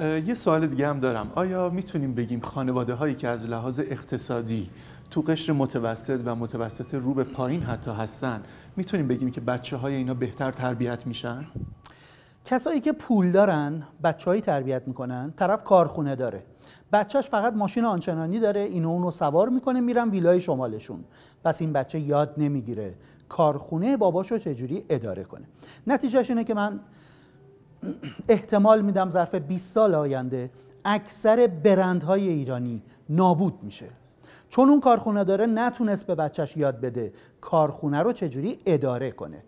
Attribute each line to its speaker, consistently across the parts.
Speaker 1: یه سوال دیگه هم دارم آیا میتونیم بگیم خانواده هایی که از لحاظ اقتصادی تو قشر متوسط و متوسط رو به پایین حتی هستن میتونیم بگیم که بچه های اینا بهتر تربیت میشن؟
Speaker 2: کسایی که پول دارن بچههایی تربیت میکنن طرف کارخونه داره بچهش فقط ماشین آنچنانی داره اینو اونو سوار میکنه میرن ویلای شمالشون پس این بچه یاد نمیگیره کارخونه باباشو چجوری اداره کنه نتیجهش اینه که من احتمال میدم ظرف 20 سال آینده اکثر برندهای ایرانی نابود میشه چون اون کارخونه داره نتونست به بچهش یاد بده کارخونه رو چجوری اداره کنه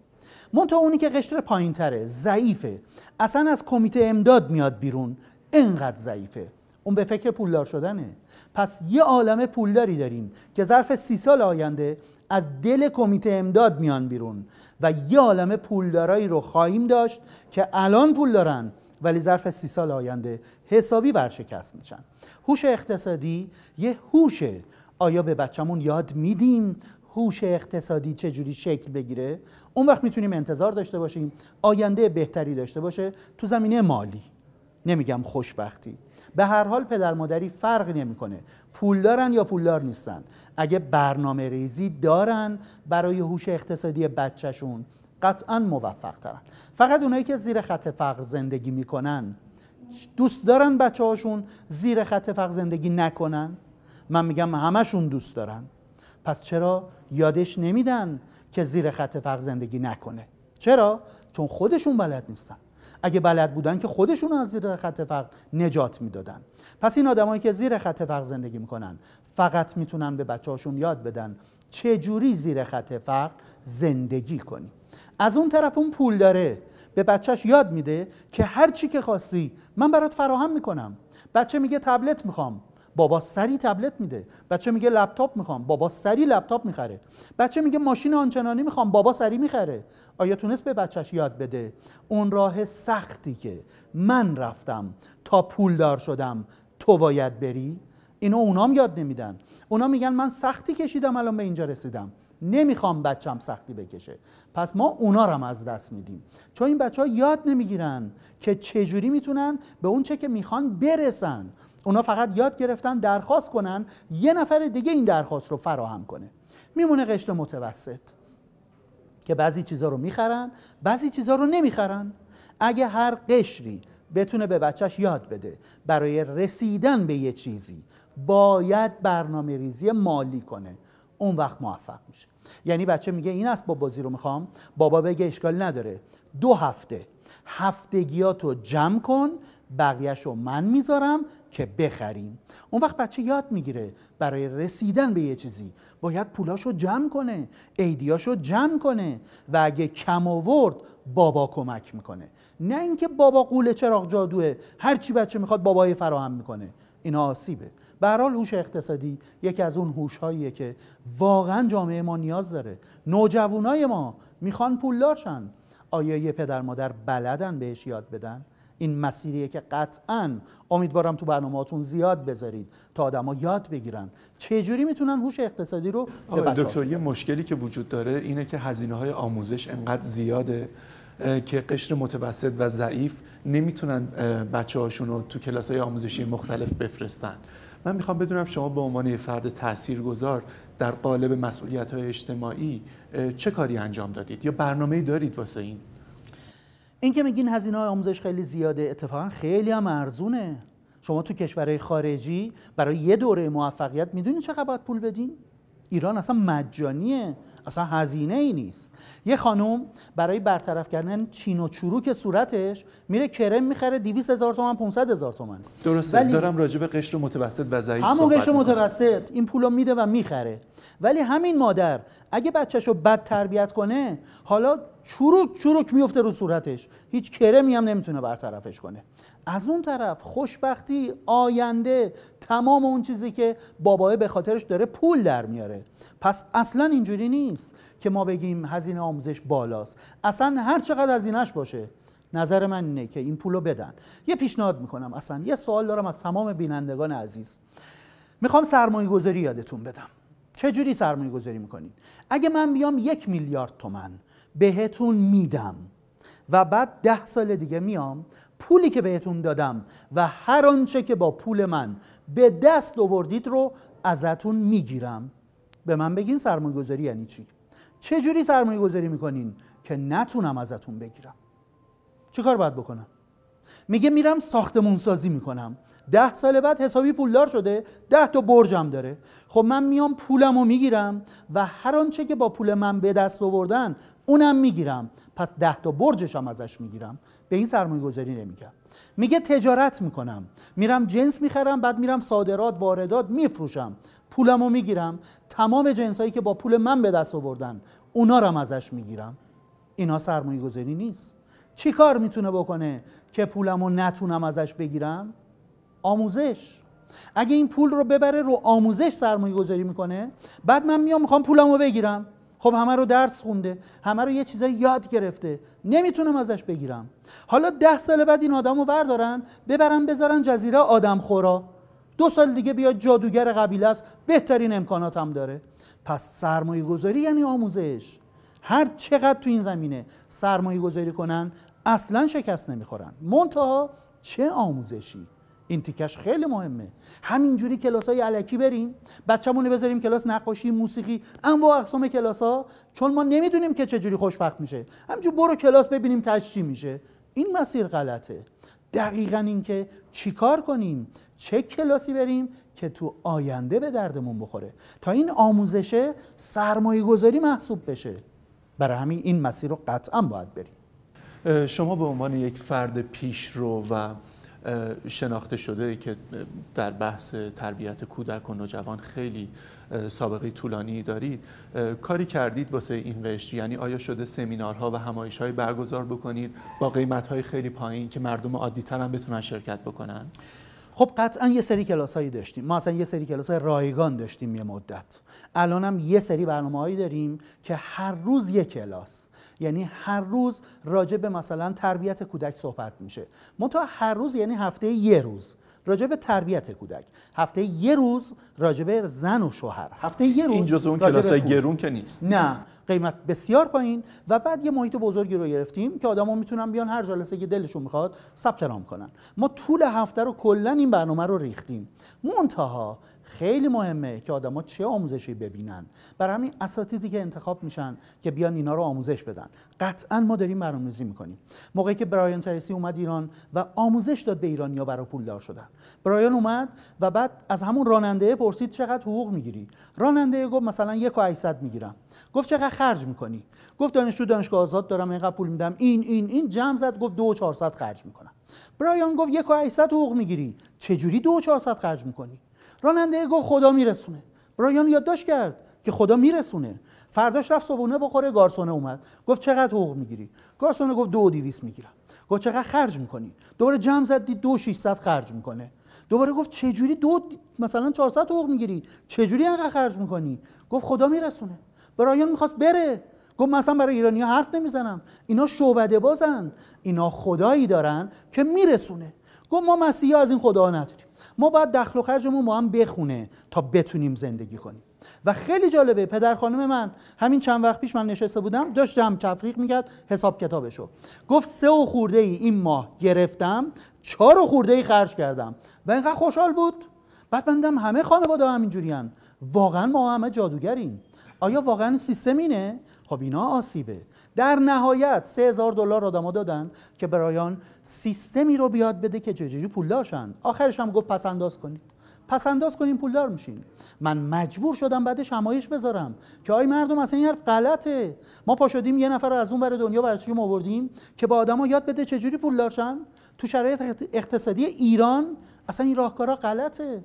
Speaker 2: منتها اونی که قشر پایین تره ضعیفه اصلا از کمیته امداد میاد بیرون انقدر ضعیفه اون به فکر پولدار شدنه پس یه عالم پولداری داریم که ظرف سی سال آینده از دل کمیته امداد میان بیرون و یه عالم پولدارایی رو خواهیم داشت که الان پول دارن ولی ظرف سی سال آینده حسابی ورشکست میشن هوش اقتصادی یه هوشه آیا به بچمون یاد میدیم هوش اقتصادی چجوری شکل بگیره اون وقت میتونیم انتظار داشته باشیم آینده بهتری داشته باشه تو زمینه مالی نمیگم خوشبختی به هر حال پدر مادری فرق نمیکنه پول دارن یا پولدار نیستن اگه برنامه ریزی دارن برای هوش اقتصادی بچهشون قطعا موفق ترن فقط اونایی که زیر خط فقر زندگی میکنن دوست دارن بچه هاشون زیر خط فقر زندگی نکنن من میگم همشون دوست دارن پس چرا یادش نمیدن که زیر خط فقر زندگی نکنه چرا چون خودشون بلد نیستن اگه بلد بودن که خودشون از زیر خط فقر نجات میدادن پس این آدمایی که زیر خط فقر زندگی میکنن فقط میتونن به بچه‌هاشون یاد بدن چه جوری زیر خط فقر زندگی کنی از اون طرف اون پول داره به بچهش یاد میده که هر چی که خواستی من برات فراهم میکنم بچه میگه تبلت میخوام بابا سری تبلت میده بچه میگه لپتاپ میخوام بابا سری لپتاپ میخره بچه میگه ماشین آنچنانی میخوام بابا سری میخره آیا تونست به بچهش یاد بده اون راه سختی که من رفتم تا دار شدم تو باید بری اینو اونام یاد نمیدن اونا میگن من سختی کشیدم الان به اینجا رسیدم نمیخوام بچم سختی بکشه پس ما اونا رو هم از دست میدیم چون این بچه ها یاد نمیگیرن که چجوری میتونن به اون چه که میخوان برسن اونا فقط یاد گرفتن درخواست کنن یه نفر دیگه این درخواست رو فراهم کنه میمونه قشر متوسط که بعضی چیزها رو میخرن بعضی چیزها رو نمیخرن اگه هر قشری بتونه به بچهش یاد بده برای رسیدن به یه چیزی باید برنامه ریزی مالی کنه اون وقت موفق میشه یعنی بچه میگه این با بازی رو میخوام بابا بگه اشکال نداره دو هفته رو جمع کن بقیهش رو من میذارم که بخریم اون وقت بچه یاد میگیره برای رسیدن به یه چیزی باید پولاش رو جمع کنه ایدیاش رو جمع کنه و اگه کم آورد بابا کمک میکنه نه اینکه بابا قول چراغ جادوه هرچی بچه میخواد بابای فراهم میکنه اینا آسیبه به هوش اقتصادی یکی از اون هوشهاییه که واقعا جامعه ما نیاز داره نوجوانای ما میخوان پولدار آیا یه پدر مادر بلدن بهش یاد بدن این مسیریه که قطعا امیدوارم تو برنامهاتون زیاد بذارید تا آدما یاد بگیرن چه جوری میتونن هوش اقتصادی رو دکتر
Speaker 1: یه مشکلی که وجود داره اینه که هزینه های آموزش انقدر زیاده که قشر متوسط و ضعیف نمیتونن بچه هاشون رو تو کلاس های آموزشی مختلف بفرستن من میخوام بدونم شما به عنوان یه فرد تاثیرگذار در قالب مسئولیت های اجتماعی چه کاری انجام دادید یا برنامه دارید واسه این
Speaker 2: این که میگین هزینه های آموزش خیلی زیاده اتفاقا خیلی هم ارزونه شما تو کشورهای خارجی برای یه دوره موفقیت میدونید چقدر باید پول بدین ایران اصلا مجانیه اصلا هزینه ای نیست یه خانم برای برطرف کردن چین و چروک صورتش میره کرم میخره 200 هزار تومن 500 هزار تومن درسته ولی دارم
Speaker 1: راجع به قشر متوسط و ضعیف همون قشر
Speaker 2: متوسط این پولو میده و میخره ولی همین مادر اگه بچهش رو بد تربیت کنه حالا چروک چروک میفته رو صورتش هیچ کرمی هم نمیتونه برطرفش کنه از اون طرف خوشبختی آینده تمام اون چیزی که بابایه به خاطرش داره پول در میاره پس اصلا اینجوری نیست که ما بگیم هزینه آموزش بالاست اصلا هر چقدر هزینهش باشه نظر من اینه که این پول رو بدن یه پیشنهاد میکنم اصلا یه سوال دارم از تمام بینندگان عزیز میخوام سرمایه گذاری یادتون بدم چه جوری سرمایه گذاری میکنین اگه من بیام یک میلیارد تومن بهتون میدم و بعد ده سال دیگه میام پولی که بهتون دادم و هر آنچه که با پول من به دست آوردید رو ازتون میگیرم به من بگین سرمایه گذاری یعنی چی چه جوری سرمایه گذاری میکنین که نتونم ازتون بگیرم چه کار باید بکنم میگه میرم ساختمون سازی میکنم ده سال بعد حسابی پولدار شده ده تا برجم داره خب من میام پولم رو میگیرم و هر آنچه که با پول من به دست آوردن اونم میگیرم پس ده تا برجش هم ازش میگیرم به این سرمایه گذاری نمیگم میگه تجارت میکنم میرم جنس میخرم بعد میرم صادرات واردات میفروشم پولم رو میگیرم تمام جنسایی که با پول من به دست آوردن اونا رو هم ازش میگیرم اینا سرمایه گذاری نیست چی کار میتونه بکنه که پولم رو نتونم ازش بگیرم آموزش اگه این پول رو ببره رو آموزش سرمایه گذاری میکنه بعد من میام میخوام پولم رو بگیرم خب همه رو درس خونده همه رو یه چیزایی یاد گرفته نمیتونم ازش بگیرم حالا ده سال بعد این آدم رو بردارن ببرن بذارن جزیره آدم خورا دو سال دیگه بیاد جادوگر قبیله است بهترین امکانات هم داره پس سرمایه گذاری یعنی آموزش هر چقدر تو این زمینه سرمایه گذاری کنن اصلا شکست نمیخورن منتها چه آموزشی این تیکش خیلی مهمه همینجوری کلاس های علکی بریم بچه‌مون بذاریم کلاس نقاشی موسیقی انواع اقسام کلاس ها چون ما نمیدونیم که چجوری خوشبخت میشه همینجوری برو کلاس ببینیم چی میشه این مسیر غلطه دقیقا اینکه چیکار کنیم چه کلاسی بریم که تو آینده به دردمون بخوره تا این آموزشه سرمایه گذاری محسوب بشه برای همین این مسیر رو قطعا باید بریم شما به عنوان یک فرد
Speaker 1: پیشرو و شناخته شده که در بحث تربیت کودک و نوجوان خیلی سابقه طولانی دارید کاری کردید واسه این قشر یعنی آیا شده سمینارها و همایش‌های برگزار بکنید با های خیلی پایین که
Speaker 2: مردم تر هم بتونن شرکت بکنن خب قطعا یه سری کلاس هایی داشتیم ما اصلا یه سری کلاس های رایگان داشتیم یه مدت الان هم یه سری برنامه هایی داریم که هر روز یه کلاس یعنی هر روز راجع به مثلا تربیت کودک صحبت میشه منتها هر روز یعنی هفته یه روز راجع به تربیت کودک هفته یه روز راجع به زن و شوهر هفته یه روز این جزء اون کلاسای گرون
Speaker 1: که نیست نه
Speaker 2: قیمت بسیار پایین و بعد یه محیط بزرگی رو گرفتیم که آدما میتونن بیان هر جلسه که دلشون میخواد ثبت نام کنن ما طول هفته رو کلا این برنامه رو ریختیم منتها خیلی مهمه که آدما چه آموزشی ببینن برای همین اساتیدی که انتخاب میشن که بیان اینا رو آموزش بدن قطعا ما داریم برنامه‌ریزی میکنیم موقعی که برایان تریسی اومد ایران و آموزش داد به ایرانیا برای پولدار شدن برایان اومد و بعد از همون راننده پرسید چقدر حقوق میگیری راننده گفت مثلا 1800 میگیرم گفت چقدر خرج میکنی گفت دانشجو دانشگاه آزاد دارم اینقدر پول میدم این این این جمع زد گفت دو خرج میکنم برایان گفت 1800 حقوق میگیری چجوری دو 400 خرج میکنی راننده گفت خدا میرسونه برایان یادداشت کرد که خدا میرسونه فرداش رفت صبحونه بخوره گارسونه اومد گفت چقدر حقوق میگیری گارسونه گفت دو دیویس میگیرم گفت چقدر خرج میکنی دوباره جمع زد دید دو 600 خرج میکنه دوباره گفت چجوری دو مثلا 400 حقوق میگیری چجوری انقدر خرج میکنی گفت خدا میرسونه برایان میخواست بره گفت مثلا برای ایرانی ها حرف نمیزنم اینا شعبده بازن اینا خدایی دارن که میرسونه گفت ما مسیحی از این خدا نداریم ما باید دخل و خرجمون با هم بخونه تا بتونیم زندگی کنیم و خیلی جالبه پدر خانم من همین چند وقت پیش من نشسته بودم داشتم تفریق میکرد حساب کتابشو گفت سه و خورده ای این ماه گرفتم چهار و خورده ای خرج کردم و اینقدر خوشحال بود بعد بندم همه خانواده همینجوری واقعا ما همه جادوگریم آیا واقعا سیستم اینه خب اینا آسیبه در نهایت 3000 دلار آدما دادن که برایان سیستمی رو بیاد بده که چجوری پولدار آخرش هم گفت پس انداز کنید پس انداز کنیم پولدار میشین من مجبور شدم بعدش همایش بذارم که آی مردم اصلا این حرف غلطه ما پا شدیم یه نفر رو از اون بر دنیا ما آوردیم که با آدما یاد بده چجوری پولدارشن تو شرایط اقتصادی ایران اصلا این راهکارا غلطه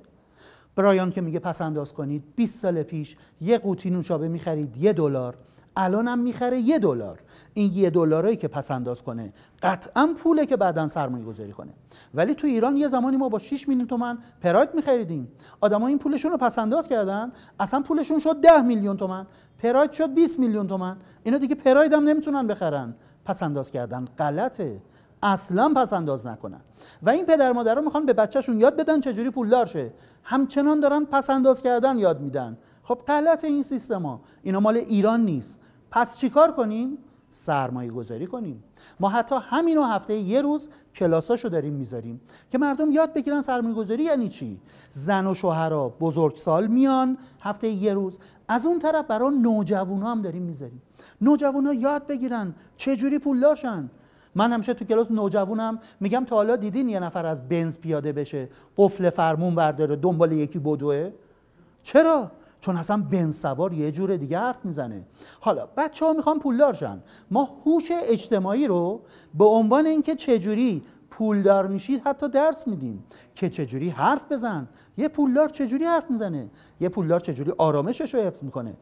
Speaker 2: برایان که میگه پس کنید 20 سال پیش یه قوطی نوشابه میخرید یه دلار الانم میخره یه دلار این یه دلارایی که پس کنه قطعا پوله که بعدا سرمایه گذاری کنه ولی تو ایران یه زمانی ما با 6 میلیون تومن پراید میخریدیم آدما این پولشون رو پس کردن اصلا پولشون شد 10 میلیون تومن پراید شد 20 میلیون تومن اینا دیگه پراید هم نمیتونن بخرن پس کردن غلطه اصلا پس نکنن و این پدر مادرها میخوان به بچهشون یاد بدن چجوری پولدار شه همچنان دارن پس کردن یاد میدن خب غلط این سیستما اینا مال ایران نیست پس چیکار کنیم سرمایه گذاری کنیم ما حتی و هفته یه روز کلاساشو داریم میذاریم که مردم یاد بگیرن سرمایه گذاری یعنی چی زن و شوهرها بزرگسال میان هفته یه روز از اون طرف برای نوجوانا هم داریم میذاریم نوجوانا یاد بگیرن چجوری جوری پولدارشن من همیشه تو کلاس نوجوانم میگم تا حالا دیدین یه نفر از بنز پیاده بشه قفل فرمون برداره دنبال یکی بدوه چرا چون اصلا سوار یه جور دیگه حرف میزنه حالا بچه ها میخوان پولدار شن ما هوش اجتماعی رو به عنوان اینکه چجوری پولدار میشید حتی درس میدیم که چجوری حرف بزن یه پولدار چجوری حرف میزنه یه پولدار چجوری آرامشش رو حفظ میکنه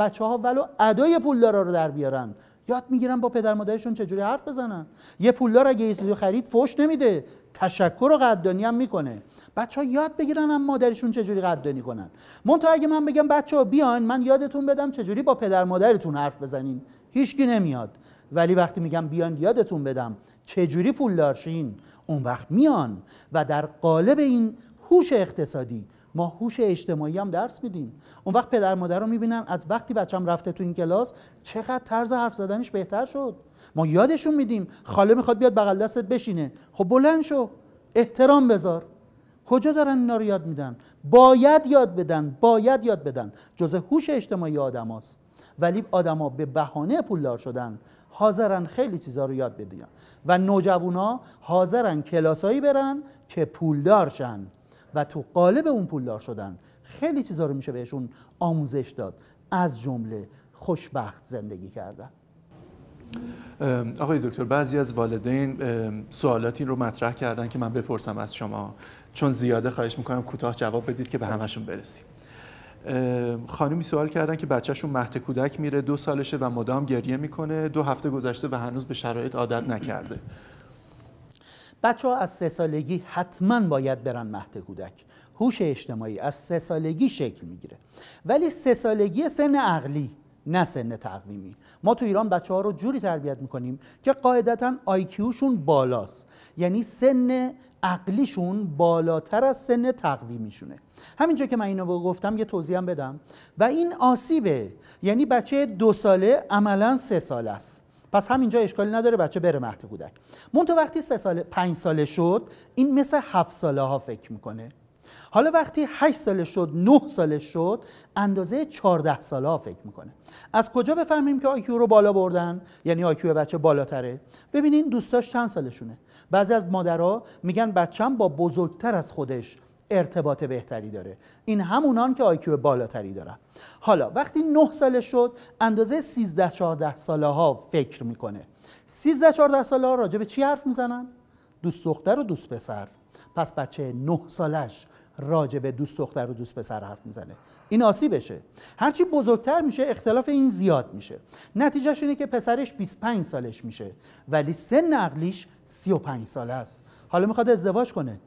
Speaker 2: بچه ها ولو ادای پولدارا رو در بیارن یاد میگیرن با پدر مادرشون چجوری حرف بزنن یه پولدار اگه یه چیزی خرید فوش نمیده تشکر و قدردانی هم میکنه بچه ها یاد بگیرن هم مادرشون چجوری قدردانی کنن تا اگه من بگم بچه ها بیاین من یادتون بدم چجوری با پدر مادرتون حرف بزنین هیچکی نمیاد ولی وقتی میگم بیان یادتون بدم چجوری پول دارشین اون وقت میان و در قالب این هوش اقتصادی ما هوش اجتماعی هم درس میدیم اون وقت پدر مادر رو میبینن از وقتی بچه‌م رفته تو این کلاس چقدر طرز حرف زدنش بهتر شد ما یادشون میدیم خاله میخواد بیاد بغل دستت بشینه خب بلند شو احترام بذار کجا دارن اینا رو یاد میدن باید یاد بدن باید یاد بدن جزء هوش اجتماعی آدماست ولی آدما به بهانه پولدار شدن حاضرن خیلی چیزا رو یاد بدن و نوجوانا حاضرن کلاسایی برن که پولدار شن و تو قالب اون پولدار شدن خیلی چیزا رو میشه بهشون آموزش داد از جمله خوشبخت زندگی کردن
Speaker 1: آقای دکتر بعضی از والدین سوالاتی رو مطرح کردن که من بپرسم از شما چون زیاده خواهش میکنم کوتاه جواب بدید که به همشون برسیم خانمی سوال کردن که بچهشون مهد کودک میره دو سالشه و مدام گریه میکنه دو هفته گذشته و هنوز به شرایط عادت نکرده
Speaker 2: بچه ها از سه سالگی حتما باید برن مهد کودک هوش اجتماعی از سه سالگی شکل میگیره ولی سه سالگی سن عقلی نه سن تقویمی ما تو ایران بچه ها رو جوری تربیت میکنیم که قاعدتا آیکیوشون بالاست یعنی سن عقلیشون بالاتر از سن تقویمیشونه همینجا که من اینو گفتم یه توضیح هم بدم و این آسیبه یعنی بچه دو ساله عملا سه ساله است پس همینجا اشکالی نداره بچه بره مهد کودک منتو وقتی سه ساله پنج ساله شد این مثل هفت ساله ها فکر میکنه حالا وقتی 8 ساله شد 9 ساله شد اندازه 14 ساله فکر میکنه از کجا بفهمیم که آیکیو رو بالا بردن یعنی آیکیو بچه بالاتره ببینین دوستاش چند سالشونه بعضی از مادرها میگن بچم با بزرگتر از خودش ارتباط بهتری داره این همونان که آیکیو بالاتری دارن حالا وقتی 9 ساله شد اندازه 13 14 ساله ها فکر میکنه 13 14 ساله ها راجع به چی حرف میزنن دوست دختر و دوست پسر پس بچه نه سالش راجع به دوست دختر و دوست پسر حرف میزنه این آسیبشه هرچی بزرگتر میشه اختلاف این زیاد میشه نتیجهش اینه که پسرش 25 سالش میشه ولی سن عقلیش 35 ساله است حالا میخواد ازدواج کنه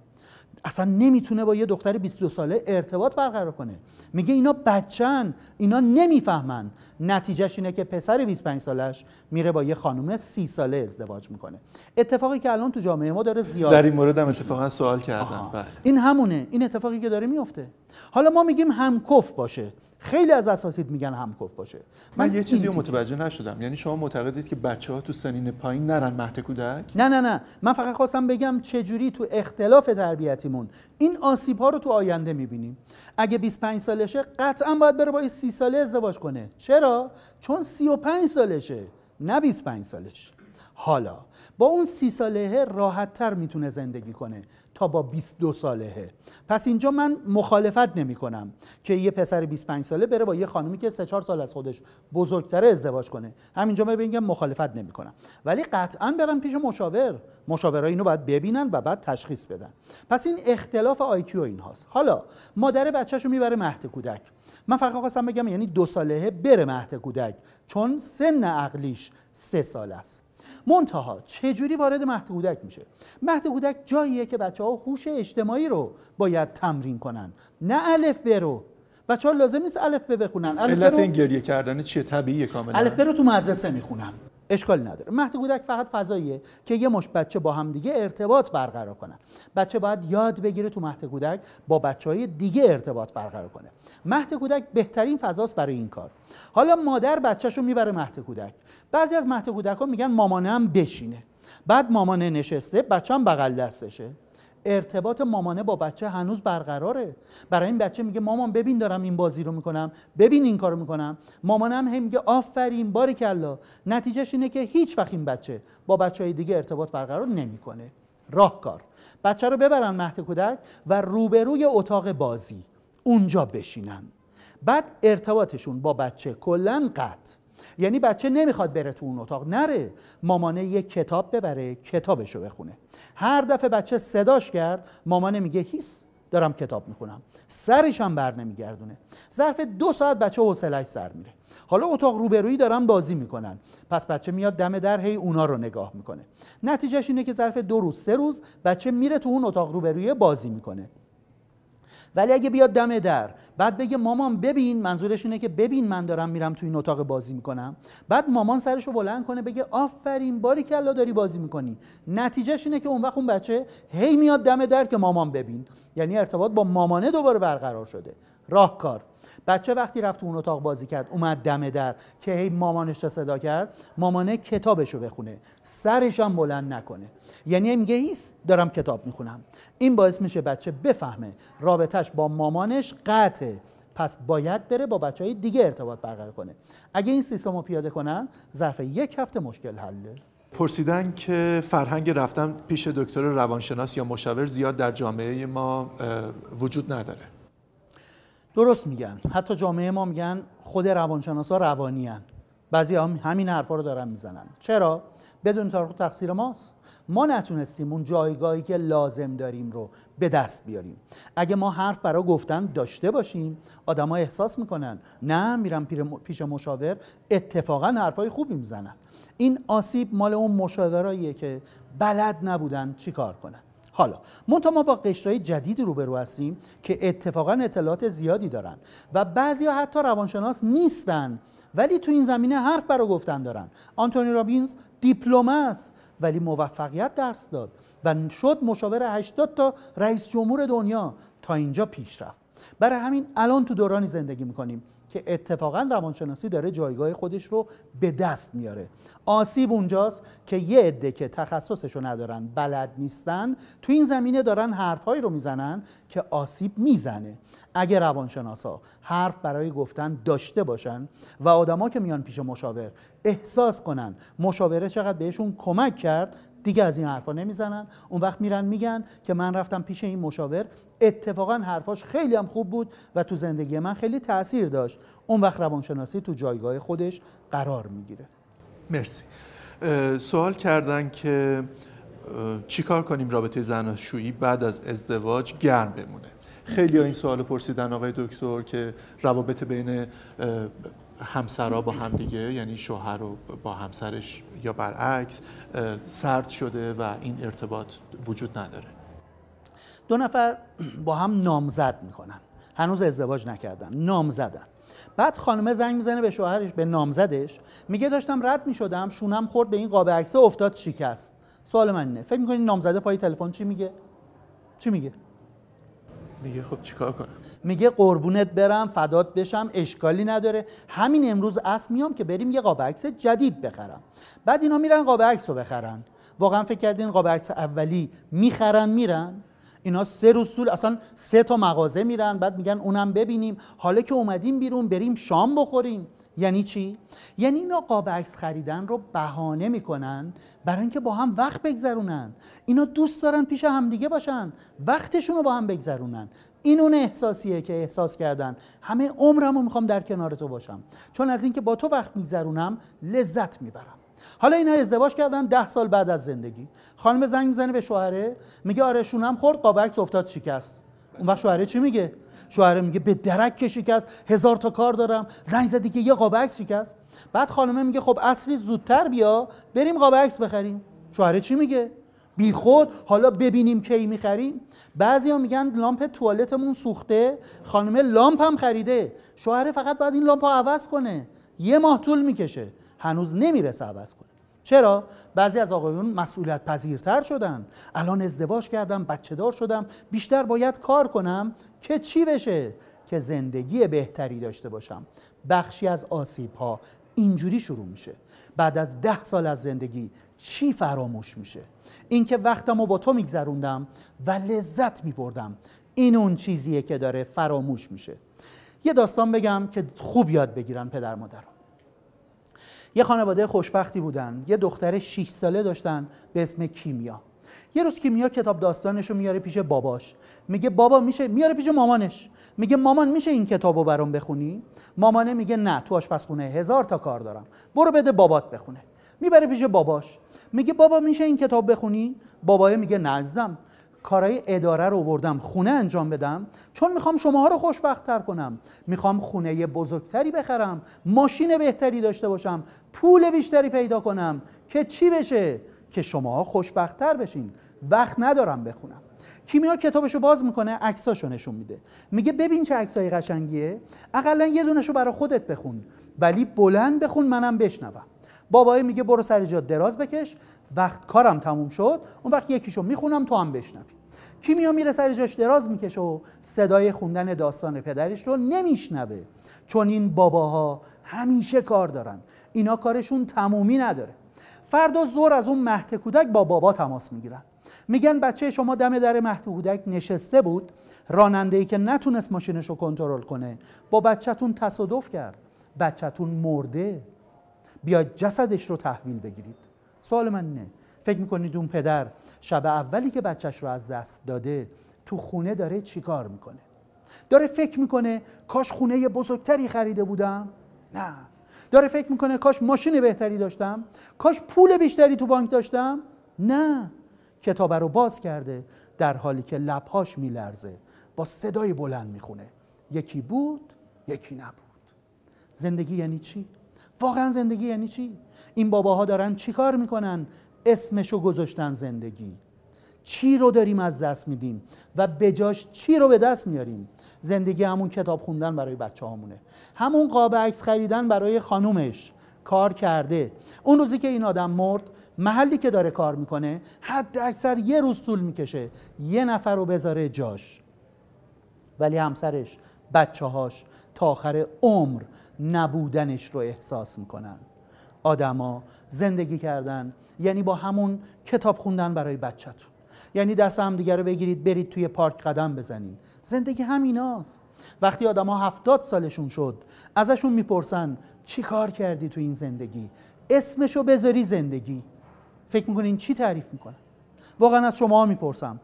Speaker 2: اصلا نمیتونه با یه دختر 22 ساله ارتباط برقرار کنه میگه اینا بچن اینا نمیفهمن نتیجهش اینه که پسر 25 سالش میره با یه خانم 30 ساله ازدواج میکنه اتفاقی که الان تو جامعه ما داره زیاد در این
Speaker 1: مورد هم اتفاقا سوال کردم بله.
Speaker 2: این همونه این اتفاقی که داره میفته حالا ما میگیم همکف باشه خیلی از اساتید میگن همکف باشه من, یه چیزی رو
Speaker 1: متوجه نشدم
Speaker 2: یعنی شما معتقدید که بچه ها تو سنین پایین نرن مهد کودک نه نه نه من فقط خواستم بگم چه جوری تو اختلاف تربیتیمون این آسیب ها رو تو آینده میبینیم اگه 25 سالشه قطعا باید بره با 30 ساله ازدواج کنه چرا چون 35 سالشه نه 25 سالش حالا با اون سی ساله راحت تر میتونه زندگی کنه با 22 سالهه پس اینجا من مخالفت نمی کنم که یه پسر 25 ساله بره با یه خانمی که 3 4 سال از خودش بزرگتره ازدواج کنه همینجا من بگم مخالفت نمی کنم ولی قطعا برم پیش مشاور مشاورها اینو باید ببینن و بعد تشخیص بدن پس این اختلاف آیکیو این هاست حالا مادر بچهشو میبره مهد کودک من فقط خواستم بگم یعنی دو ساله بره مهد کودک چون سن عقلیش سه سال است منتها چجوری وارد مهد کودک میشه مهد کودک جاییه که بچه هوش اجتماعی رو باید تمرین کنن نه الف برو بچه ها لازم نیست الف به بخونن علت این
Speaker 1: گریه کردن چیه طبیعیه کاملا الف
Speaker 2: برو تو مدرسه میخونم اشکال نداره مهد کودک فقط فضاییه که یه مش بچه با هم دیگه ارتباط برقرار کنه. بچه باید یاد بگیره تو مهد کودک با بچه های دیگه ارتباط برقرار کنه مهد کودک بهترین فضاست برای این کار حالا مادر بچهش رو میبره مهد کودک بعضی از مهد کودک ها میگن هم بشینه بعد مامانه نشسته بچه هم بغل دستشه ارتباط مامانه با بچه هنوز برقراره برای این بچه میگه مامان ببین دارم این بازی رو میکنم ببین این کارو میکنم مامانم هم میگه آفرین باریکلا نتیجهش اینه که هیچ وقت این بچه با بچه های دیگه ارتباط برقرار نمیکنه راهکار بچه رو ببرن مهد کودک و روبروی اتاق بازی اونجا بشینن بعد ارتباطشون با بچه کلا قطع یعنی بچه نمیخواد بره تو اون اتاق نره مامانه یه کتاب ببره کتابشو بخونه هر دفعه بچه صداش کرد مامانه میگه هیس دارم کتاب میخونم سرش هم بر نمیگردونه ظرف دو ساعت بچه حوصلش سر میره حالا اتاق روبرویی دارن بازی میکنن پس بچه میاد دم در هی اونا رو نگاه میکنه نتیجهش اینه که ظرف دو روز سه روز بچه میره تو اون اتاق روبرویی بازی میکنه ولی اگه بیاد دم در بعد بگه مامان ببین منظورش اینه که ببین من دارم میرم توی این اتاق بازی میکنم بعد مامان سرش رو بلند کنه بگه آفرین باری که الله داری بازی میکنی نتیجهش اینه که اون وقت اون بچه هی میاد دم در که مامان ببین یعنی ارتباط با مامانه دوباره برقرار شده راهکار بچه وقتی رفت اون اتاق بازی کرد اومد دم در که هی مامانش رو صدا کرد مامانه کتابش رو بخونه سرش هم بلند نکنه یعنی میگه ایس دارم کتاب میخونم این باعث میشه بچه بفهمه رابطهش با مامانش قطعه پس باید بره با بچه های دیگه ارتباط برقرار کنه اگه این سیستم رو پیاده کنن ظرف یک هفته مشکل حله
Speaker 1: پرسیدن که فرهنگ رفتن پیش دکتر روانشناس یا مشاور زیاد در جامعه ما وجود نداره
Speaker 2: درست میگن حتی جامعه ما میگن خود روانشناسا روانیان بعضی هم همین حرفا رو دارن میزنن چرا بدون تاریخ تقصیر ماست ما نتونستیم اون جایگاهی که لازم داریم رو به دست بیاریم اگه ما حرف برای گفتن داشته باشیم آدما احساس میکنن نه میرم پیش مشاور اتفاقا حرفای خوبی میزنن این آسیب مال اون مشاوراییه که بلد نبودن چیکار کنن حالا منتها ما با قشرهای جدید روبرو هستیم که اتفاقا اطلاعات زیادی دارن و ها حتی روانشناس نیستن ولی تو این زمینه حرف برای گفتن دارن آنتونی رابینز دیپلم است ولی موفقیت درس داد و شد مشاور 80 تا رئیس جمهور دنیا تا اینجا پیش رفت برای همین الان تو دورانی زندگی میکنیم که اتفاقا روانشناسی داره جایگاه خودش رو به دست میاره آسیب اونجاست که یه عده که تخصصش رو ندارن بلد نیستن تو این زمینه دارن حرفهایی رو میزنن که آسیب میزنه اگه روانشناسا حرف برای گفتن داشته باشن و آدما که میان پیش مشاور احساس کنن مشاوره چقدر بهشون کمک کرد دیگه از این حرفا نمیزنن اون وقت میرن میگن که من رفتم پیش این مشاور اتفاقا حرفاش خیلی هم خوب بود و تو زندگی من خیلی تاثیر داشت اون وقت روانشناسی تو جایگاه خودش قرار میگیره
Speaker 1: مرسی سوال کردن که چیکار کنیم رابطه زناشویی بعد از ازدواج گرم بمونه خیلی این سوال پرسیدن آقای دکتر که روابط بین همسرا با هم دیگه یعنی شوهر و با همسرش یا برعکس سرد شده و این ارتباط وجود
Speaker 2: نداره دو نفر با هم نامزد میکنن هنوز ازدواج نکردن نامزدن بعد خانمه زنگ میزنه به شوهرش به نامزدش میگه داشتم رد میشدم شونم خورد به این قاب عکس افتاد شکست سوال من اینه فکر میکنی نامزده پای تلفن چی میگه چی میگه میگه خب چیکار کنم میگه قربونت برم فدات بشم اشکالی نداره همین امروز اصل میام که بریم یه قاب عکس جدید بخرم بعد اینا میرن قاب عکس رو بخرن واقعا فکر کردین قاب عکس اولی میخرن میرن اینا سه رسول اصلا سه تا مغازه میرن بعد میگن اونم ببینیم حالا که اومدیم بیرون بریم شام بخوریم یعنی چی یعنی اینا قاب عکس خریدن رو بهانه میکنن برای اینکه با هم وقت بگذرونن اینا دوست دارن پیش همدیگه باشن وقتشون رو با هم بگذرونن این اون احساسیه که احساس کردن همه عمرم رو میخوام در کنار تو باشم چون از اینکه با تو وقت میگذرونم لذت میبرم حالا اینا ازدواج کردن ده سال بعد از زندگی خانم زنگ میزنه به شوهره میگه آره شونم خورد عکس افتاد شکست اون وقت شوهره چی میگه شوهره میگه به درک که شکست هزار تا کار دارم زنگ زدی که یه قاب عکس شکست بعد خانمه میگه خب اصری زودتر بیا بریم قاب بخریم شوهره چی میگه بی خود حالا ببینیم کی میخریم ها میگن لامپ توالتمون سوخته خانم لامپ هم خریده شوهره فقط باید این لامپ عوض کنه یه ماه طول میکشه هنوز نمیرسه عوض کنه چرا بعضی از آقایون مسئولیت پذیرتر شدن الان ازدواج کردم بچه دار شدم بیشتر باید کار کنم که چی بشه که زندگی بهتری داشته باشم بخشی از آسیب ها اینجوری شروع میشه بعد از ده سال از زندگی چی فراموش میشه اینکه وقتم رو با تو میگذروندم و لذت میبردم این اون چیزیه که داره فراموش میشه یه داستان بگم که خوب یاد بگیرن پدر مادرم یه خانواده خوشبختی بودن یه دختر 6 ساله داشتن به اسم کیمیا یه روز کیمیا کتاب داستانش رو میاره پیش باباش میگه بابا میشه میاره پیش مامانش میگه مامان میشه این کتاب رو برام بخونی مامانه میگه نه تو آشپزخونه هزار تا کار دارم برو بده بابات بخونه میبره پیش باباش میگه بابا میشه این کتاب بخونی باباه میگه نزدم کارهای اداره رو آوردم خونه انجام بدم چون میخوام شماها رو تر کنم میخوام خونه بزرگتری بخرم ماشین بهتری داشته باشم پول بیشتری پیدا کنم که چی بشه که شماها خوشبختتر بشین وقت ندارم بخونم کیمیا کتابشو باز میکنه عکساشو نشون میده میگه ببین چه عکسای قشنگیه اقلا یه دونشو برای خودت بخون ولی بلند بخون منم بشنوم بابای میگه برو سر جا دراز بکش وقت کارم تموم شد اون وقت یکیشو میخونم تو هم بشنوی کیمیا میره سر جاش دراز میکشه و صدای خوندن داستان پدرش رو نمیشنوه چون این باباها همیشه کار دارن اینا کارشون تمومی نداره فردا زور از اون مهد کودک با بابا تماس میگیرن میگن بچه شما دم در مهد کودک نشسته بود راننده ای که نتونست ماشینش رو کنترل کنه با بچهتون تصادف کرد بچهتون مرده بیا جسدش رو تحویل بگیرید سوال من نه. فکر میکنید اون پدر شب اولی که بچهش رو از دست داده تو خونه داره چیکار میکنه داره فکر میکنه کاش خونه بزرگتری خریده بودم نه داره فکر میکنه کاش ماشین بهتری داشتم کاش پول بیشتری تو بانک داشتم نه کتاب رو باز کرده در حالی که لبهاش میلرزه با صدای بلند میخونه یکی بود یکی نبود زندگی یعنی چی واقعا زندگی یعنی چی این باباها دارن چیکار میکنن اسمشو گذاشتن زندگی چی رو داریم از دست میدیم و بجاش چی رو به دست میاریم زندگی همون کتاب خوندن برای بچه همونه همون قاب عکس خریدن برای خانومش کار کرده اون روزی که این آدم مرد محلی که داره کار میکنه حد اکثر یه روز طول میکشه یه نفر رو بذاره جاش ولی همسرش بچه هاش تا آخر عمر نبودنش رو احساس میکنن آدما زندگی کردن یعنی با همون کتاب خوندن برای تو. یعنی دست همدیگه رو بگیرید برید توی پارک قدم بزنید زندگی همیناست وقتی آدم ها هفتاد سالشون شد ازشون میپرسن چی کار کردی تو این زندگی اسمشو بذاری زندگی فکر میکنین چی تعریف میکنن واقعا از شما میپرسم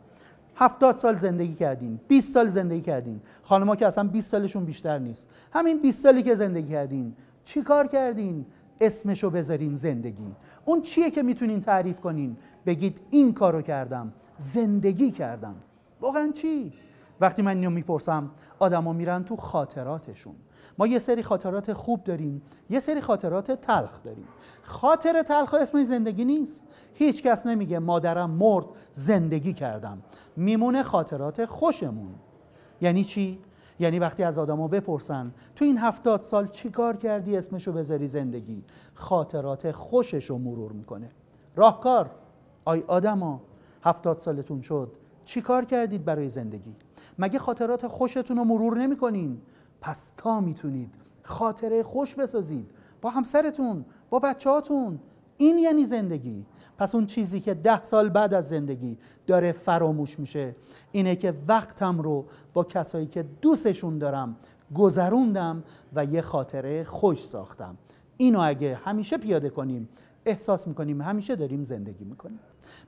Speaker 2: هفتاد سال زندگی کردین 20 سال زندگی کردین خانما که اصلا 20 سالشون بیشتر نیست همین 20 سالی که زندگی کردین چی کار کردین اسمشو بذارین زندگی اون چیه که میتونین تعریف کنین بگید این کارو کردم زندگی کردم واقعا چی وقتی من اینو میپرسم آدما میرن تو خاطراتشون ما یه سری خاطرات خوب داریم یه سری خاطرات تلخ داریم خاطر تلخ اسمی زندگی نیست هیچ کس نمیگه مادرم مرد زندگی کردم میمونه خاطرات خوشمون یعنی چی یعنی وقتی از آدما بپرسن تو این هفتاد سال چیکار کردی اسمشو بذاری زندگی خاطرات خوشش رو مرور میکنه راهکار آی آدما هفتاد سالتون شد چی کار کردید برای زندگی مگه خاطرات خوشتون رو مرور نمیکنین پس تا میتونید خاطره خوش بسازید با همسرتون با بچهاتون این یعنی زندگی پس اون چیزی که ده سال بعد از زندگی داره فراموش میشه اینه که وقتم رو با کسایی که دوستشون دارم گذروندم و یه خاطره خوش ساختم اینو اگه همیشه پیاده کنیم احساس میکنیم همیشه داریم زندگی میکنیم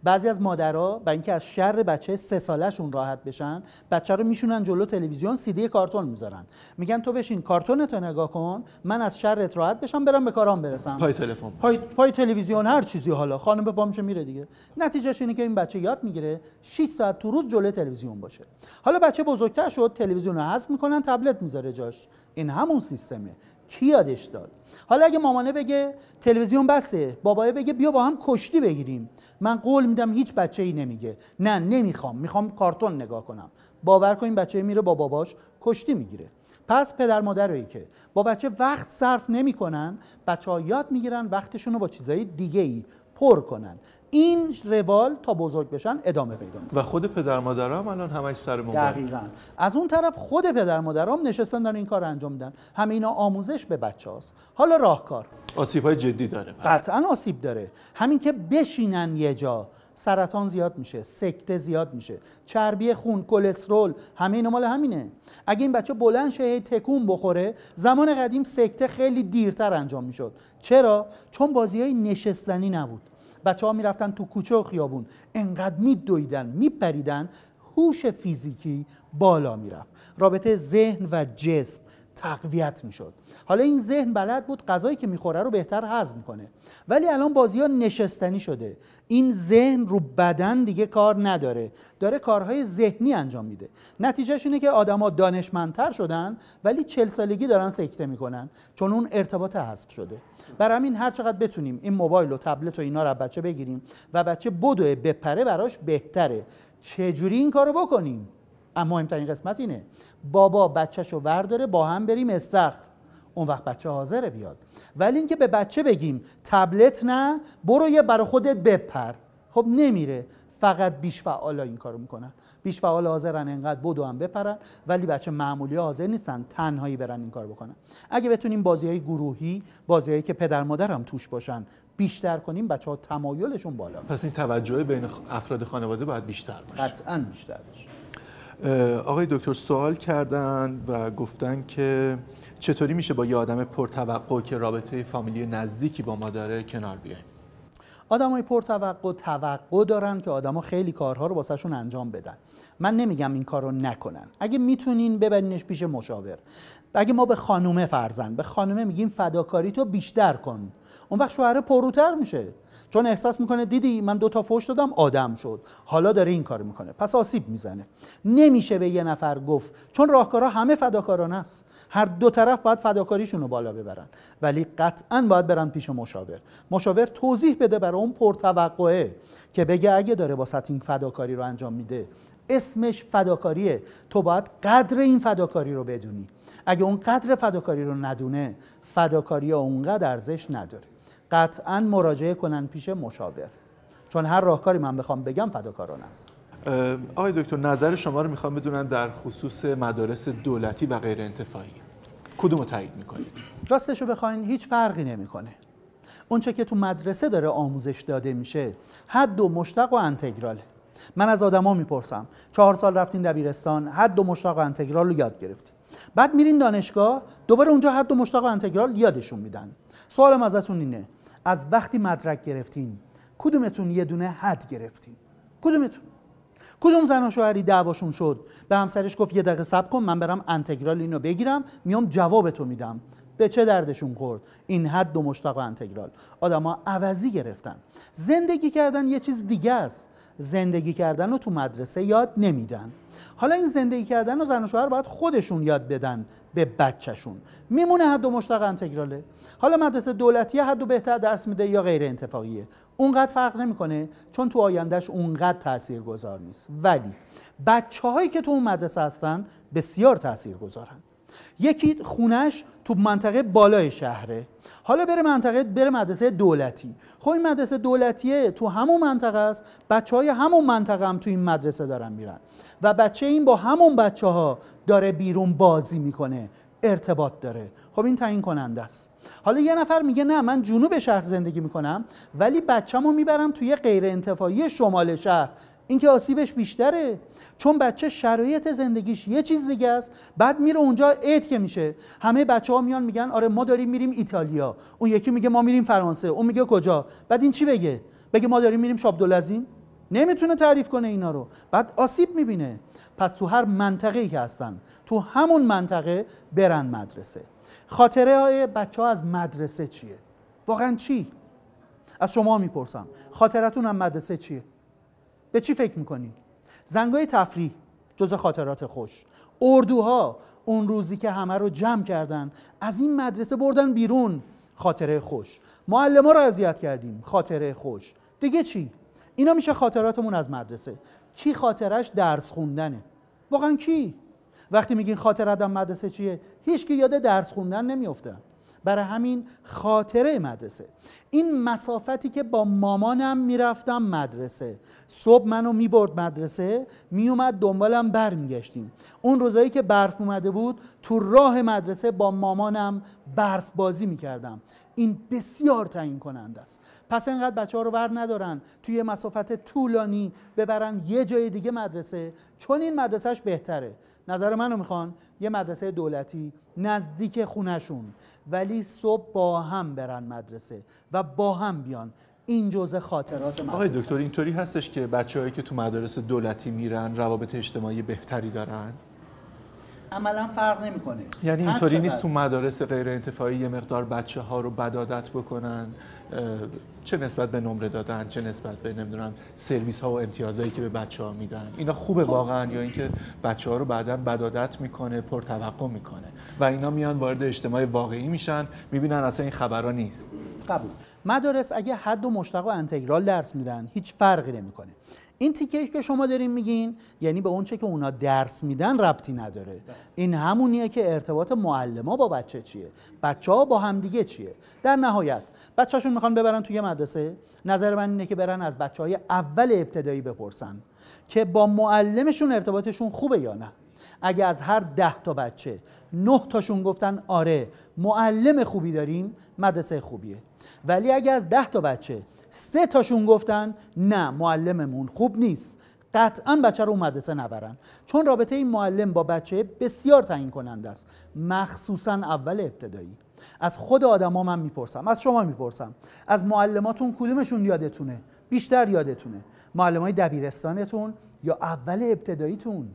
Speaker 2: بعضی از مادرها برای اینکه از شر بچه سه سالشون راحت بشن بچه رو میشونن جلو تلویزیون سیدی کارتون میذارن میگن تو بشین کارتون تو نگاه کن من از شرت راحت بشم برم به کارام برسم پای تلفن پای, پای تلویزیون هر چیزی حالا خانم به پامشه میره دیگه نتیجهش اینه که این بچه یاد میگیره 6 ساعت تو روز جلو تلویزیون باشه حالا بچه بزرگتر شد تلویزیون رو حذف میکنن تبلت میذاره جاش این همون سیستمه کی یادش داد حالا اگه مامانه بگه تلویزیون بسه بابایه بگه بیا با هم کشتی بگیریم من قول میدم هیچ بچه ای نمیگه نه نمیخوام میخوام کارتون نگاه کنم باور کن این بچه میره با باباش کشتی میگیره پس پدر مادرایی که با بچه وقت صرف نمیکنن بچه ها یاد میگیرن وقتشون رو با چیزهای دیگه ای پر کنن این روال تا بزرگ بشن ادامه پیدا و
Speaker 1: خود پدر مادرام الان همش سر موبایل دقیقاً
Speaker 2: از اون طرف خود پدر مادرام نشستن دارن این کار انجام میدن همه اینا آموزش به بچه هاست. حالا راهکار آسیب های جدی داره قطعا آسیب داره همین که بشینن یه جا سرطان زیاد میشه سکته زیاد میشه چربی خون کلسترول همه اینا مال همینه اگه این بچه بلند شه تکون بخوره زمان قدیم سکته خیلی دیرتر انجام میشد چرا چون بازی های نشستنی نبود بچه ها میرفتن تو کوچه و خیابون انقدر میدویدن میپریدن هوش فیزیکی بالا میرفت رابطه ذهن و جسم تقویت میشد حالا این ذهن بلد بود غذایی که میخوره رو بهتر هضم کنه ولی الان بازی ها نشستنی شده این ذهن رو بدن دیگه کار نداره داره کارهای ذهنی انجام میده نتیجهش اینه که آدما دانشمندتر شدن ولی چل سالگی دارن سکته میکنن چون اون ارتباط حذف شده برای همین هر چقدر بتونیم این موبایل و تبلت و اینا رو بچه بگیریم و بچه بدو بپره براش بهتره چجوری این کارو بکنیم اما مهمترین قسمت اینه بابا بچهشو ورداره با هم بریم استخر اون وقت بچه حاضره بیاد ولی اینکه به بچه بگیم تبلت نه برو یه برای خودت بپر خب نمیره فقط بیش فعالا این کارو میکنن بیش فعال حاضرن انقدر بدو هم بپرن ولی بچه معمولی حاضر نیستن تنهایی برن این کار بکنن اگه بتونیم بازی های گروهی بازی هایی که پدر مادر هم توش باشن بیشتر کنیم بچه ها تمایلشون بالا
Speaker 1: پس این توجه بین افراد خانواده باید بیشتر
Speaker 2: باشه قطعا بیشتر باشه
Speaker 1: آقای دکتر سوال کردن و گفتن که چطوری میشه با یه آدم پرتوقع که رابطه فامیلی نزدیکی با ما داره کنار بیایم
Speaker 2: آدم های پرتوقع توقع دارن که آدما خیلی کارها رو شون انجام بدن من نمیگم این کار رو نکنن اگه میتونین ببرینش پیش مشاور اگه ما به خانومه فرزن به خانومه میگیم فداکاری تو بیشتر کن اون وقت شوهر پروتر میشه چون احساس میکنه دیدی من دو تا فوش دادم آدم شد حالا داره این کار میکنه پس آسیب میزنه نمیشه به یه نفر گفت چون راهکارها همه فداکاران است هر دو طرف باید فداکاریشون رو بالا ببرن ولی قطعا باید برن پیش مشاور مشاور توضیح بده برای اون پرتوقعه که بگه اگه داره با این فداکاری رو انجام میده اسمش فداکاریه تو باید قدر این فداکاری رو بدونی اگه اون قدر فداکاری رو ندونه فداکاری اونقدر ارزش نداره قطعا مراجعه کنن پیش مشاور چون هر راهکاری من بخوام بگم فداکاران است
Speaker 1: آقای دکتر نظر شما رو میخوام بدونن در خصوص مدارس دولتی و غیر انتفاعی
Speaker 2: کدوم رو تایید میکنید؟ راستش رو بخواین هیچ فرقی نمیکنه اونچه که تو مدرسه داره آموزش داده میشه حد و مشتق و انتگراله من از آدما میپرسم چهار سال رفتین دبیرستان حد و مشتق و انتگرال رو یاد گرفتین بعد میرین دانشگاه دوباره اونجا حد و مشتق و انتگرال یادشون میدن سوالم ازتون اینه از وقتی مدرک گرفتین کدومتون یه دونه حد گرفتین کدومتون کدوم زن و شوهری دعواشون شد به همسرش گفت یه دقیقه صبر کن من برم انتگرال اینو بگیرم میام جواب تو میدم به چه دردشون خورد این حد دو مشتق و انتگرال آدما عوضی گرفتن زندگی کردن یه چیز دیگه است زندگی کردن رو تو مدرسه یاد نمیدن حالا این زندگی کردن رو زن و شوهر باید خودشون یاد بدن به بچهشون میمونه حد و مشتق انتگراله حالا مدرسه دولتی حد و بهتر درس میده یا غیر انتفاقیه اونقدر فرق نمیکنه چون تو آیندهش اونقدر تاثیرگذار نیست ولی بچه هایی که تو اون مدرسه هستن بسیار تاثیرگذارن یکی خونش تو منطقه بالای شهره حالا بره منطقه بره مدرسه دولتی خب این مدرسه دولتیه تو همون منطقه است بچه های همون منطقه هم تو این مدرسه دارن میرن و بچه این با همون بچه ها داره بیرون بازی میکنه ارتباط داره خب این تعیین کننده است حالا یه نفر میگه نه من جنوب شهر زندگی میکنم ولی بچه‌مو میبرم توی غیر انتفاعی شمال شهر اینکه آسیبش بیشتره چون بچه شرایط زندگیش یه چیز دیگه است بعد میره اونجا عید که میشه همه بچه ها میان میگن آره ما داریم میریم ایتالیا اون یکی میگه ما میریم فرانسه اون میگه کجا بعد این چی بگه بگه ما داریم میریم شابدالعظیم نمیتونه تعریف کنه اینا رو بعد آسیب میبینه پس تو هر منطقه ای که هستن تو همون منطقه برن مدرسه خاطره های بچه ها از مدرسه چیه واقعا چی از شما میپرسم خاطرتون هم مدرسه چیه به چی فکر میکنین؟ زنگای تفریح جز خاطرات خوش اردوها اون روزی که همه رو جمع کردن از این مدرسه بردن بیرون خاطره خوش معلم رو اذیت کردیم خاطره خوش دیگه چی؟ اینا میشه خاطراتمون از مدرسه کی خاطرش درس خوندنه واقعا کی؟ وقتی میگین خاطر آدم مدرسه چیه؟ هیچ کی یاد درس خوندن نمیافته. برای همین خاطره مدرسه این مسافتی که با مامانم میرفتم مدرسه صبح منو میبرد مدرسه میومد دنبالم برمیگشتیم اون روزایی که برف اومده بود تو راه مدرسه با مامانم برف بازی میکردم این بسیار تعیین کننده است پس اینقدر بچه ها رو ور ندارن توی مسافت طولانی ببرن یه جای دیگه مدرسه چون این مدرسهش بهتره نظر منو میخوان یه مدرسه دولتی نزدیک خونشون ولی صبح با هم برن مدرسه و با هم بیان این جزء خاطرات آقای دکتر
Speaker 1: اینطوری هستش که بچههایی که تو مدارس دولتی میرن روابط اجتماعی بهتری دارن
Speaker 2: عملا فرق نمیکنه یعنی اینطوری نیست تو
Speaker 1: مدارس غیر انتفاعی یه مقدار بچه ها رو بدادت بکنن چه نسبت به نمره دادن چه نسبت به نمیدونم سرویس ها و امتیازهایی که به بچه ها میدن اینا خوبه خب. واقعا یا اینکه بچه ها رو بعدا بدادت میکنه پرتوقع میکنه و اینا
Speaker 2: میان وارد اجتماع واقعی میشن میبینن اصلا این خبرها نیست قبول مدارس اگه حد و مشتق و انتگرال درس میدن هیچ فرقی نمیکنه این تیکه که شما دارین میگین یعنی به اونچه که اونا درس میدن ربطی نداره این همونیه که ارتباط معلم ها با بچه چیه بچه ها با همدیگه چیه در نهایت بچهشون میخوان ببرن توی مدرسه نظر من اینه که برن از بچه های اول ابتدایی بپرسن که با معلمشون ارتباطشون خوبه یا نه اگه از هر ده تا بچه نه تاشون گفتن آره معلم خوبی داریم مدرسه خوبیه ولی اگه از ده تا بچه سه تاشون گفتن نه معلممون خوب نیست قطعا بچه رو مدرسه نبرن چون رابطه این معلم با بچه بسیار تعیین کننده است مخصوصا اول ابتدایی از خود آدما من میپرسم از شما میپرسم از معلماتون کدومشون یادتونه بیشتر یادتونه های دبیرستانتون یا اول ابتداییتون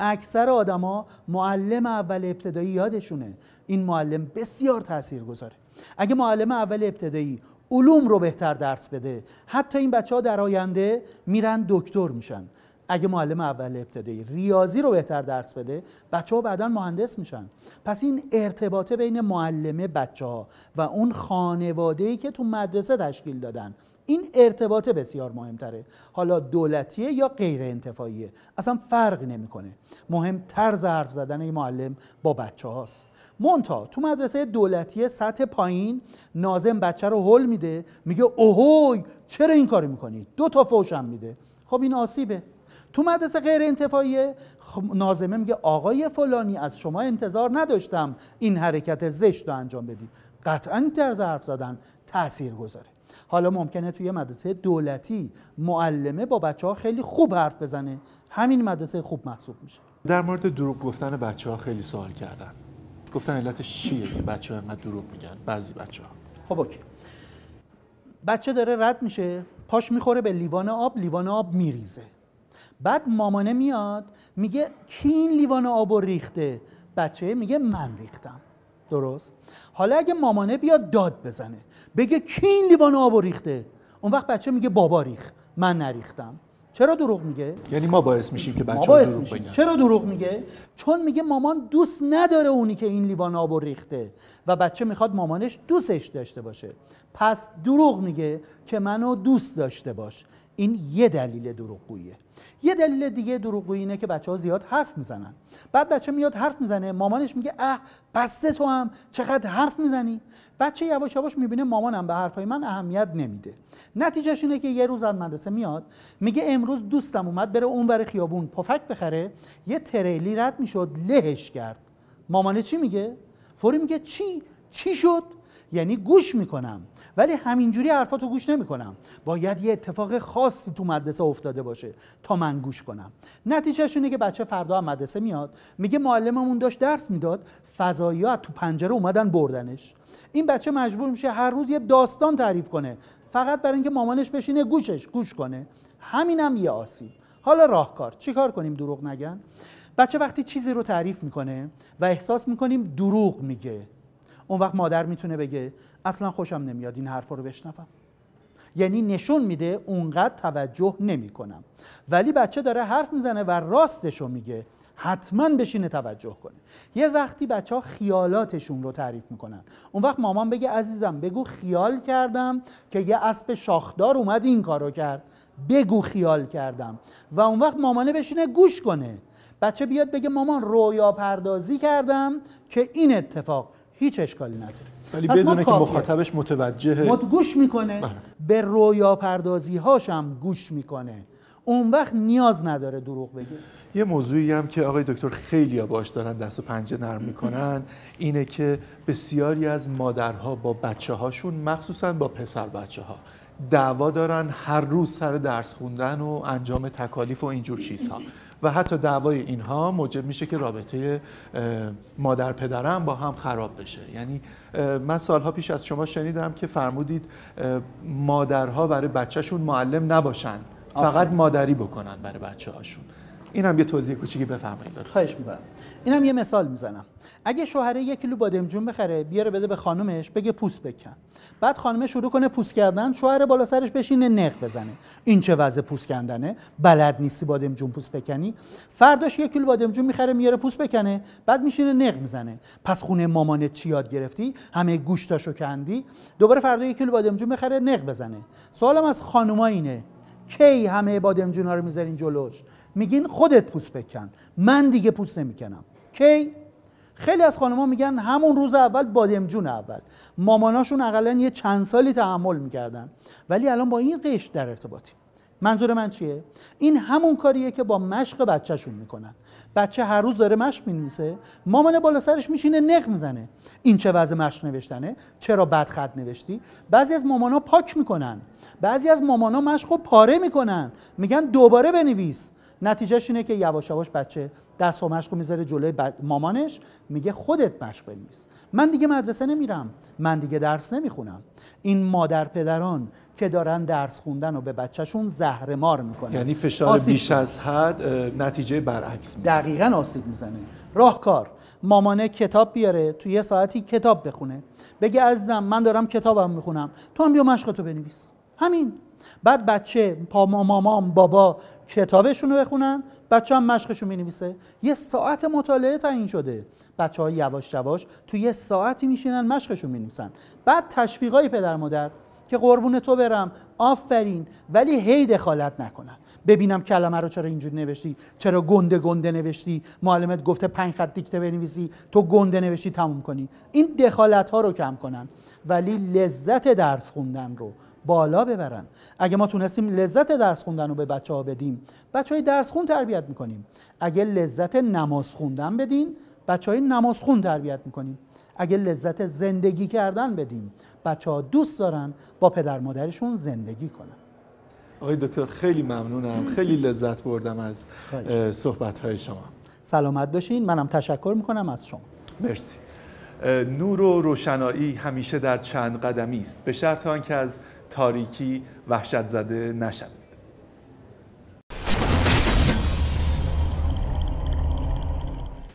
Speaker 2: اکثر آدما معلم اول ابتدایی یادشونه این معلم بسیار تاثیرگذاره اگه معلم اول ابتدایی علوم رو بهتر درس بده حتی این بچه ها در آینده میرن دکتر میشن اگه معلم اول ابتدایی ریاضی رو بهتر درس بده بچه ها بعدا مهندس میشن پس این ارتباطه بین معلمه بچه ها و اون خانواده ای که تو مدرسه تشکیل دادن این ارتباط بسیار مهمتره حالا دولتیه یا غیر انتفاعیه اصلا فرق نمیکنه مهم طرز حرف زدن این معلم با بچه هاست مونتا تو مدرسه دولتی سطح پایین نازم بچه رو هل میده میگه اوهوی چرا این کاری میکنی دو تا فوشم میده خب این آسیبه تو مدرسه غیر انتفاعیه خب نازمه میگه آقای فلانی از شما انتظار نداشتم این حرکت زشت رو انجام بدی قطعا طرز حرف زدن تاثیر گذاره حالا ممکنه توی مدرسه دولتی معلمه با بچه ها خیلی خوب حرف بزنه همین مدرسه خوب محسوب میشه
Speaker 1: در مورد دروغ گفتن بچه ها خیلی سوال کردن گفتن
Speaker 2: علتش چیه که بچه ها اینقدر دروغ میگن بعضی بچه ها خب اوکی بچه داره رد میشه پاش میخوره به لیوان آب لیوان آب میریزه بعد مامانه میاد میگه کی این لیوان آب ریخته بچه میگه من ریختم درست حالا اگه مامانه بیاد داد بزنه بگه کی این لیوان آب ریخته اون وقت بچه میگه بابا ریخ من نریختم چرا دروغ میگه یعنی ما باعث میشیم که بچه دروغ میشیم. چرا دروغ میگه چون میگه مامان دوست نداره اونی که این لیوان آب ریخته و بچه میخواد مامانش دوستش داشته باشه پس دروغ میگه که منو دوست داشته باش این یه دلیل دروغگوییه یه دلیل دیگه دروغگویی اینه که بچه ها زیاد حرف میزنن بعد بچه میاد حرف میزنه مامانش میگه اه بسته تو هم چقدر حرف میزنی بچه یواش یواش میبینه مامانم به حرفای من اهمیت نمیده نتیجهش اینه که یه روز از مدرسه میاد میگه امروز دوستم اومد بره اونور خیابون پفک بخره یه تریلی رد میشد لهش کرد مامانه چی میگه فوری میگه چی چی شد یعنی گوش میکنم ولی همینجوری حرفاتو گوش نمیکنم باید یه اتفاق خاصی تو مدرسه افتاده باشه تا من گوش کنم نتیجهش اینه که بچه فردا هم مدرسه میاد میگه معلممون داشت درس میداد فضاییات تو پنجره اومدن بردنش این بچه مجبور میشه هر روز یه داستان تعریف کنه فقط برای اینکه مامانش بشینه گوشش گوش کنه همینم یه آسیب حالا راهکار چیکار کنیم دروغ نگن بچه وقتی چیزی رو تعریف میکنه و احساس میکنیم دروغ میگه اون وقت مادر میتونه بگه اصلا خوشم نمیاد این حرف رو بشنوم یعنی نشون میده اونقدر توجه نمیکنم ولی بچه داره حرف میزنه و راستش رو میگه حتما بشینه توجه کنه یه وقتی بچه ها خیالاتشون رو تعریف میکنن اون وقت مامان بگه عزیزم بگو خیال کردم که یه اسب شاخدار اومد این کارو کرد بگو خیال کردم و اون وقت مامانه بشینه گوش کنه بچه بیاد بگه مامان رویا پردازی کردم که این اتفاق هیچ اشکالی نداره ولی بدونه که مخاطبش
Speaker 1: متوجه
Speaker 2: گوش میکنه بله. به رویا پردازی هم گوش میکنه اون وقت نیاز نداره دروغ بگه
Speaker 1: یه موضوعی هم که آقای دکتر خیلی ها باش دارن دست و پنجه نرم میکنن اینه که بسیاری از مادرها با بچه هاشون مخصوصا با پسر بچه ها دعوا دارن هر روز سر درس خوندن و انجام تکالیف و اینجور چیزها و حتی دعوای اینها موجب میشه که رابطه مادر پدرم با هم خراب بشه یعنی من سالها پیش از شما شنیدم که فرمودید مادرها برای بچهشون معلم نباشن فقط مادری بکنن برای بچه هاشون
Speaker 2: این یه توضیح کوچیکی بفرمایید خواهش می‌کنم اینم یه مثال میزنم اگه شوهر یک کیلو جون بخره بیاره بده به خانمش بگه پوست بکن بعد خانمه شروع کنه پوست کردن شوهر بالا سرش بشینه نق بزنه این چه وضع پوست کندنه بلد نیستی بادمجون پوست بکنی فرداش یک کیلو بادمجون میخره میاره پوست بکنه بعد میشینه نق میزنه پس خونه مامان چی یاد گرفتی همه گوشتاشو کندی دوباره فردا یک کیلو جون بخره نق بزنه سوالم از خانوما کی همه بادام رو میذارین جلوش میگین خودت پوست بکن من دیگه پوست نمیکنم کی خیلی از خانم‌ها میگن همون روز اول بادمجون اول ماماناشون اقلا یه چند سالی تحمل میکردن ولی الان با این قش در ارتباطی منظور من چیه این همون کاریه که با مشق بچهشون میکنن بچه هر روز داره مشق مینویسه مامان بالا سرش میشینه نق میزنه این چه وضع مشق نوشتنه چرا بد خط نوشتی بعضی از مامانا پاک میکنن بعضی از مامانا مشق رو پاره میکنن میگن دوباره بنویس نتیجهش اینه که یواش یواش بچه درس و مشق میذاره جلوی مامانش میگه خودت مشق بنویس من دیگه مدرسه نمیرم من دیگه درس نمیخونم این مادر پدران که دارن درس خوندن و به بچهشون زهر مار میکنن یعنی فشار بیش
Speaker 1: از حد نتیجه برعکس
Speaker 2: میده دقیقا آسیب میزنه راهکار مامانه کتاب بیاره تو یه ساعتی کتاب بخونه بگه عزیزم من دارم کتابم میخونم تو هم بیا مشق تو بنویس همین بعد بچه پا مامام بابا کتابشون رو بخونن بچه هم مشقشون مینویسه یه ساعت مطالعه تعیین شده بچه ها یواش یواش تو یه ساعتی میشینن مشقشون مینویسن بعد تشویقای پدر مادر که قربون تو برم آفرین ولی هی دخالت نکنن ببینم کلمه رو چرا اینجوری نوشتی چرا گنده گنده نوشتی معلمت گفته پنج خط دیکته بنویسی تو گنده نوشتی تموم کنی این دخالت ها رو کم کنن ولی لذت درس خوندن رو بالا ببرن اگه ما تونستیم لذت درس خوندن رو به بچه ها بدیم بچه های درس خون تربیت میکنیم اگه لذت نماز خوندن بدین بچه های نماز خون تربیت میکنیم اگه لذت زندگی کردن بدیم بچه ها دوست دارن با پدر مادرشون زندگی کنن
Speaker 1: آقای دکتر خیلی ممنونم خیلی لذت بردم از
Speaker 2: صحبت های شما سلامت باشین منم تشکر میکنم از شما
Speaker 1: مرسی نور و روشنایی همیشه در چند قدمی است به شرط آنکه از تاریکی وحشت زده نشوید